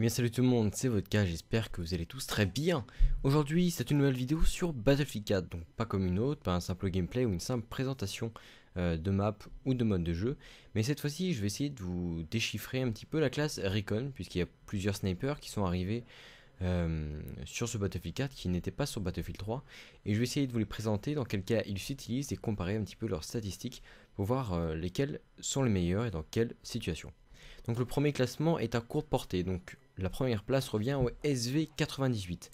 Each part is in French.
Eh bien salut tout le monde, c'est votre cas, j'espère que vous allez tous très bien. Aujourd'hui, c'est une nouvelle vidéo sur Battlefield 4, donc pas comme une autre, pas un simple gameplay ou une simple présentation euh, de map ou de mode de jeu, mais cette fois-ci, je vais essayer de vous déchiffrer un petit peu la classe Recon, puisqu'il y a plusieurs snipers qui sont arrivés euh, sur ce Battlefield 4 qui n'étaient pas sur Battlefield 3, et je vais essayer de vous les présenter, dans quel cas ils s'utilisent et comparer un petit peu leurs statistiques pour voir euh, lesquels sont les meilleurs et dans quelle situation. Donc le premier classement est à courte portée, donc la première place revient au SV98.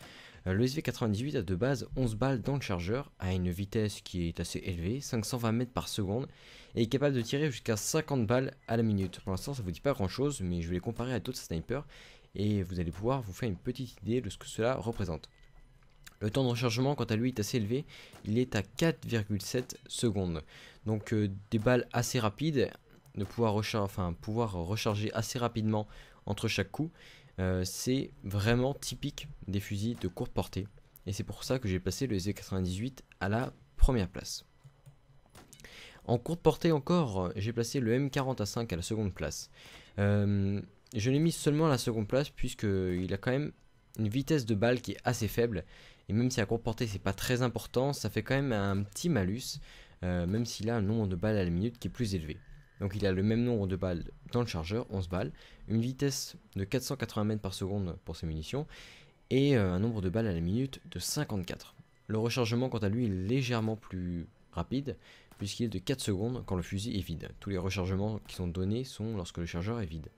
Euh, le SV98 a de base 11 balles dans le chargeur, à une vitesse qui est assez élevée, 520 mètres par seconde, et est capable de tirer jusqu'à 50 balles à la minute. Pour l'instant, ça ne vous dit pas grand chose, mais je vais les comparer à d'autres snipers, et vous allez pouvoir vous faire une petite idée de ce que cela représente. Le temps de rechargement, quant à lui, est assez élevé, il est à 4,7 secondes. Donc euh, des balles assez rapides, de pouvoir recharger assez rapidement entre chaque coup, euh, c'est vraiment typique des fusils de courte portée. Et c'est pour ça que j'ai placé le Z98 à la première place. En courte portée encore, j'ai placé le M40 à 5 à la seconde place. Euh, je l'ai mis seulement à la seconde place puisqu'il a quand même une vitesse de balle qui est assez faible. Et même si à courte portée c'est pas très important, ça fait quand même un petit malus. Euh, même s'il a un nombre de balles à la minute qui est plus élevé. Donc il a le même nombre de balles dans le chargeur, 11 balles, une vitesse de 480 mètres par seconde pour ses munitions, et euh, un nombre de balles à la minute de 54. Le rechargement quant à lui est légèrement plus rapide, puisqu'il est de 4 secondes quand le fusil est vide. Tous les rechargements qui sont donnés sont lorsque le chargeur est vide.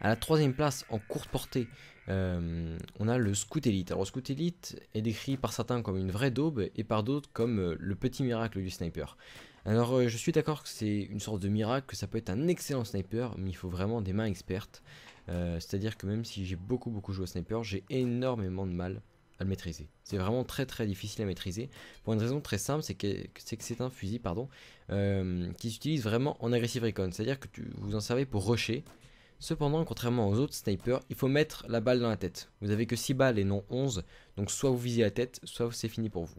À la troisième place, en courte portée, euh, on a le Scout Elite. Alors, le Scout Elite est décrit par certains comme une vraie daube et par d'autres comme euh, le petit miracle du sniper. Alors euh, je suis d'accord que c'est une sorte de miracle, que ça peut être un excellent sniper, mais il faut vraiment des mains expertes. Euh, c'est-à-dire que même si j'ai beaucoup beaucoup joué au sniper, j'ai énormément de mal à le maîtriser. C'est vraiment très très difficile à maîtriser, pour une raison très simple, c'est que c'est un fusil pardon, euh, qui s'utilise vraiment en agressive recon. C'est-à-dire que tu, vous en servez pour rusher, Cependant, contrairement aux autres snipers, il faut mettre la balle dans la tête. Vous avez que 6 balles et non 11, donc soit vous visez la tête, soit c'est fini pour vous.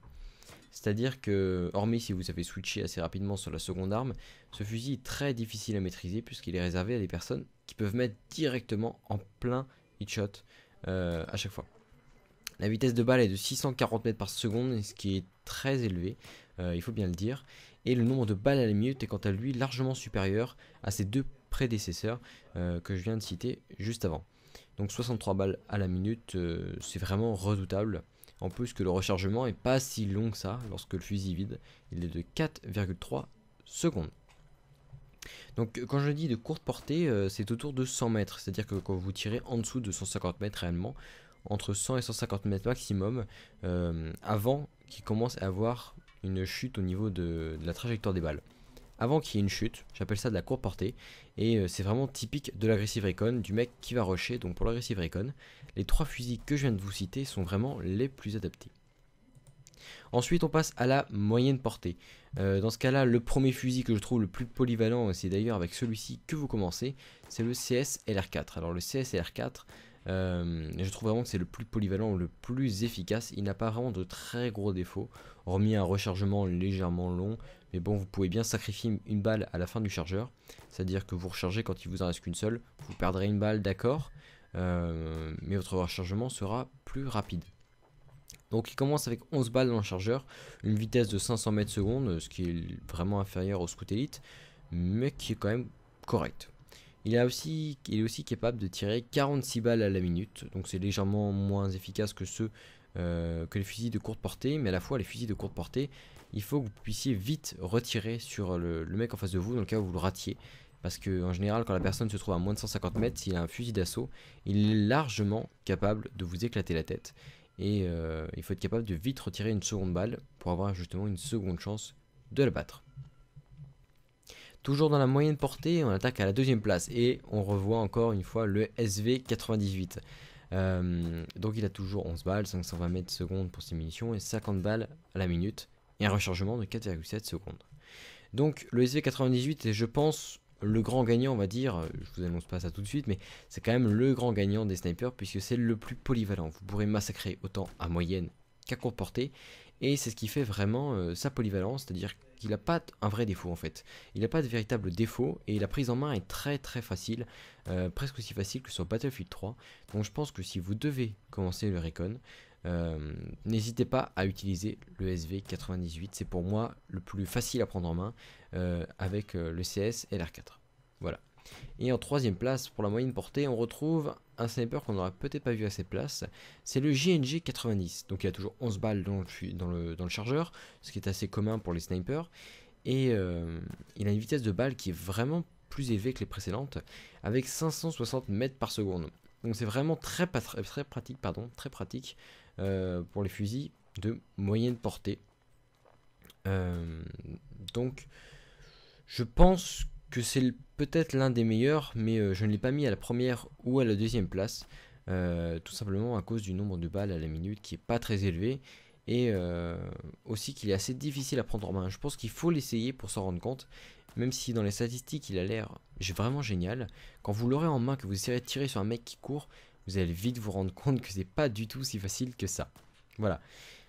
C'est-à-dire que, hormis si vous avez switché assez rapidement sur la seconde arme, ce fusil est très difficile à maîtriser puisqu'il est réservé à des personnes qui peuvent mettre directement en plein hit shot euh, à chaque fois. La vitesse de balle est de 640 mètres par seconde, ce qui est très élevé, euh, il faut bien le dire. Et le nombre de balles à la minute est quant à lui largement supérieur à ses deux prédécesseurs euh, que je viens de citer juste avant. Donc 63 balles à la minute, c'est vraiment redoutable. En plus que le rechargement est pas si long que ça lorsque le fusil vide, il est de 4,3 secondes. Donc quand je dis de courte portée, euh, c'est autour de 100 mètres, c'est-à-dire que quand vous tirez en dessous de 150 mètres réellement, entre 100 et 150 mètres maximum, euh, avant qu'il commence à avoir une chute au niveau de la trajectoire des balles avant qu'il y ait une chute. J'appelle ça de la courte portée. Et euh, c'est vraiment typique de l'agressive recon, du mec qui va rusher. Donc pour l'agressive recon, les trois fusils que je viens de vous citer sont vraiment les plus adaptés. Ensuite, on passe à la moyenne portée. Euh, dans ce cas-là, le premier fusil que je trouve le plus polyvalent, c'est d'ailleurs avec celui-ci que vous commencez, c'est le CSLR4. Alors le CSLR4, euh, je trouve vraiment que c'est le plus polyvalent, le plus efficace. Il n'a pas vraiment de très gros défauts, hormis un rechargement légèrement long. Mais bon, vous pouvez bien sacrifier une balle à la fin du chargeur. C'est-à-dire que vous rechargez quand il vous en reste qu'une seule. Vous perdrez une balle, d'accord. Euh, mais votre rechargement sera plus rapide. Donc il commence avec 11 balles dans le chargeur, une vitesse de 500 mètres secondes, ce qui est vraiment inférieur au Scout Elite, mais qui est quand même correct. Il, est aussi capable de tirer 46 balles à la minute, donc c'est légèrement moins efficace que ceux euh, que les fusils de courte portée, mais à la fois les fusils de courte portée, il faut que vous puissiez vite retirer sur le, mec en face de vous dans le cas où vous le ratiez. Parce qu'en général, quand la personne se trouve à moins de 150 mètres, s'il a un fusil d'assaut, il est largement capable de vous éclater la tête. Et euh, il faut être capable de vite retirer une seconde balle pour avoir justement une seconde chance de la battre. Toujours dans la moyenne portée, on attaque à la deuxième place et on revoit encore une fois le SV98. Euh, donc il a toujours 11 balles, 520 mètres secondes pour ses munitions et 50 balles à la minute et un rechargement de 4,7 secondes. Donc le SV98 est je pense le grand gagnant on va dire, je vous annonce pas ça tout de suite mais c'est quand même le grand gagnant des snipers puisque c'est le plus polyvalent. Vous pourrez massacrer autant à moyenne qu'à courte portée et c'est ce qui fait vraiment euh, sa polyvalence, c'est-à-dire qu'il n'a pas un vrai défaut en fait. Il n'a pas de véritable défaut et la prise en main est très très facile, euh, presque aussi facile que sur Battlefield 3. Donc je pense que si vous devez commencer le Recon, euh, n'hésitez pas à utiliser le SV98, c'est pour moi le plus facile à prendre en main avec le CS et l'R4. Voilà. Et en troisième place, pour la moyenne portée, on retrouve un sniper qu'on aura peut-être pas vu à ses places, c'est le JNG 90. Donc il y a toujours 11 balles dans le, dans le, dans le chargeur, ce qui est assez commun pour les snipers. Et euh, il a une vitesse de balle qui est vraiment plus élevée que les précédentes, avec 560 mètres par seconde. Donc c'est vraiment très, très pratique, pardon, très pratique euh, pour les fusils de moyenne portée. Euh, donc je pense c'est peut-être l'un des meilleurs, mais euh, je ne l'ai pas mis à la première ou à la deuxième place, euh, tout simplement à cause du nombre de balles à la minute qui est pas très élevé et euh, aussi qu'il est assez difficile à prendre en main. Je pense qu'il faut l'essayer pour s'en rendre compte, même si dans les statistiques il a l'air vraiment génial. Quand vous l'aurez en main, que vous essayerez de tirer sur un mec qui court, vous allez vite vous rendre compte que c'est pas du tout si facile que ça. Voilà.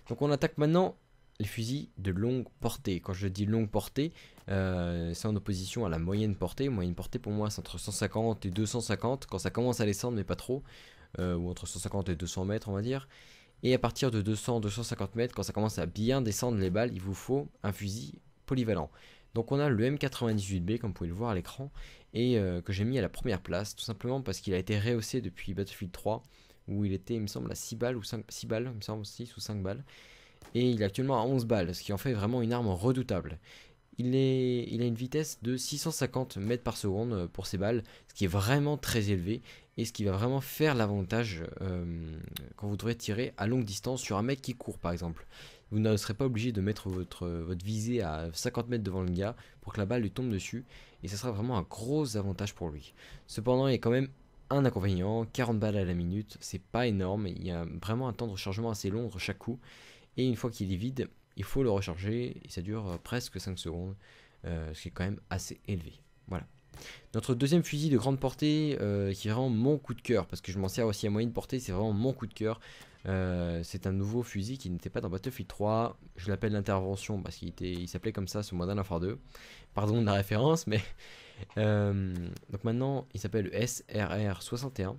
Donc on attaque maintenant les fusils de longue portée. Quand je dis longue portée, euh, c'est en opposition à la moyenne portée. Moyenne portée pour moi c'est entre 150 et 250 quand ça commence à descendre mais pas trop. Euh, ou entre 150 et 200 mètres on va dire. Et à partir de 200-250 mètres, quand ça commence à bien descendre les balles, il vous faut un fusil polyvalent. Donc on a le M98B comme vous pouvez le voir à l'écran et euh, que j'ai mis à la première place tout simplement parce qu'il a été rehaussé depuis Battlefield 3 où il était il me semble à 6 balles ou 5 6 balles, il me semble 6 ou 5 balles et il est actuellement à 11 balles, ce qui en fait vraiment une arme redoutable. Il, a une vitesse de 650 mètres par seconde euh, pour ses balles, ce qui est vraiment très élevé et ce qui va vraiment faire l'avantage euh, quand vous devrez tirer à longue distance sur un mec qui court par exemple. Vous ne serez pas obligé de mettre votre, votre visée à 50 mètres devant le gars pour que la balle lui tombe dessus et ce sera vraiment un gros avantage pour lui. Cependant, il y a quand même un inconvénient, 40 balles à la minute, c'est pas énorme, il y a vraiment un temps de rechargement assez long entre chaque coup et une fois qu'il est vide, il faut le recharger et ça dure euh, presque 5 secondes, euh, ce qui est quand même assez élevé. Voilà. Notre deuxième fusil de grande portée, euh, qui est vraiment mon coup de cœur, parce que je m'en sers aussi à moyenne portée, c'est vraiment mon coup de cœur. c'est un nouveau fusil qui n'était pas dans Battlefield 3. Je l'appelle l'intervention parce qu'il il s'appelait comme ça ce Modern Warfare 2. Pardon de la référence, mais. donc maintenant, il s'appelle le SRR61.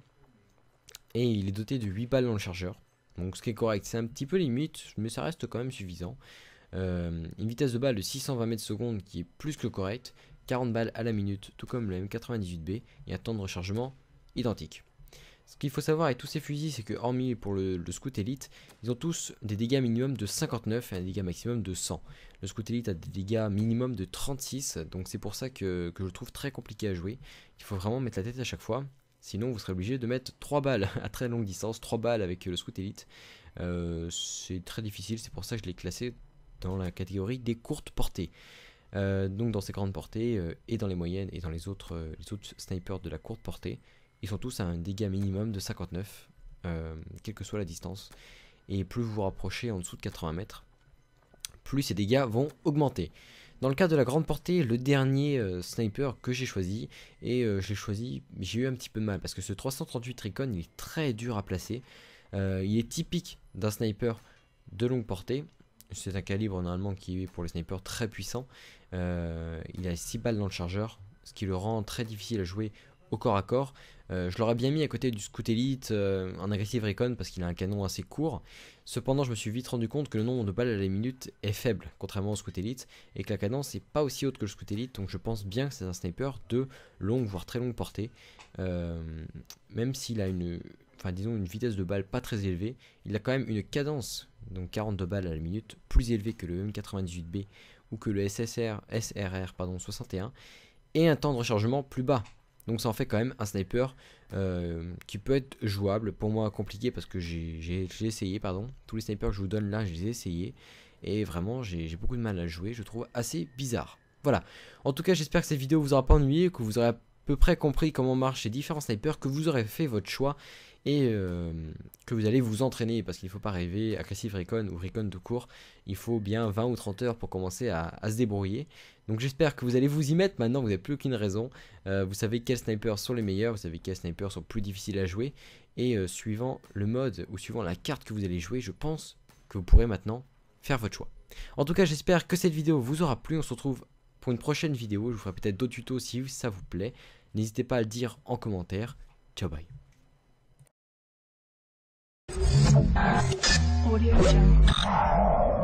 Et il est doté de 8 balles dans le chargeur. Donc ce qui est correct, c'est un petit peu limite, mais ça reste quand même suffisant. Euh, une vitesse de balle de 620 mètres secondes qui est plus que correcte, 40 balles à la minute, tout comme le M98B, et un temps de rechargement identique. Ce qu'il faut savoir avec tous ces fusils, c'est que hormis pour le, Scout Elite, ils ont tous des dégâts minimum de 59 et un dégât maximum de 100. Le Scout Elite a des dégâts minimum de 36, donc c'est pour ça que, que je le trouve très compliqué à jouer. Il faut vraiment mettre la tête à chaque fois. Sinon, vous serez obligé de mettre 3 balles à très longue distance, 3 balles avec euh, le Scout Elite. Euh, c'est très difficile, c'est pour ça que je l'ai classé dans la catégorie des courtes portées. Euh, donc dans ces grandes portées, et dans les moyennes, et dans les autres, les autres snipers de la courte portée, ils sont tous à un dégât minimum de 59, quelle que soit la distance. Et plus vous vous rapprochez en dessous de 80 mètres, plus ces dégâts vont augmenter. Dans le cas de la grande portée, le dernier euh, sniper que j'ai choisi, et euh, je l'ai choisi, j'ai eu un petit peu mal, parce que ce 338 Tricon il est très dur à placer. Euh, il est typique d'un sniper de longue portée. C'est un calibre normalement qui est pour les snipers très puissant. il a 6 balles dans le chargeur, ce qui le rend très difficile à jouer au corps à corps. Euh, je l'aurais bien mis à côté du Scout Elite euh, un en agressive recon parce qu'il a un canon assez court. Cependant, je me suis vite rendu compte que le nombre de balles à la minute est faible, contrairement au Scout Elite, et que la cadence n'est pas aussi haute que le Scout Elite, donc je pense bien que c'est un sniper de longue, voire très longue portée. Euh, même s'il a une, enfin disons une vitesse de balle pas très élevée, il a quand même une cadence, donc 42 balles à la minute, plus élevée que le M98B ou que le SSR, SRR pardon, 61, et un temps de rechargement plus bas, donc ça en fait quand même un sniper euh, qui peut être jouable. Pour moi compliqué parce que j'ai essayé, pardon. Tous les snipers que je vous donne là, je les ai essayés. Et vraiment, j'ai beaucoup de mal à jouer. Je trouve assez bizarre. Voilà. En tout cas, j'espère que cette vidéo vous aura pas ennuyé, que vous aurez à peu près compris comment marchent les différents snipers, que vous aurez fait votre choix et euh, que vous allez vous entraîner parce qu'il ne faut pas rêver à Recon ou Recon tout court. Il faut bien 20 ou 30 heures pour commencer à, se débrouiller. Donc j'espère que vous allez vous y mettre maintenant, vous n'avez plus aucune raison. Euh, vous savez quels snipers sont les meilleurs, vous savez quels snipers sont plus difficiles à jouer. Et euh, suivant le mode ou suivant la carte que vous allez jouer, je pense que vous pourrez maintenant faire votre choix. En tout cas, j'espère que cette vidéo vous aura plu. On se retrouve pour une prochaine vidéo. Je vous ferai peut-être d'autres tutos si ça vous plaît. N'hésitez pas à le dire en commentaire. Ciao, bye. Audio Jungle.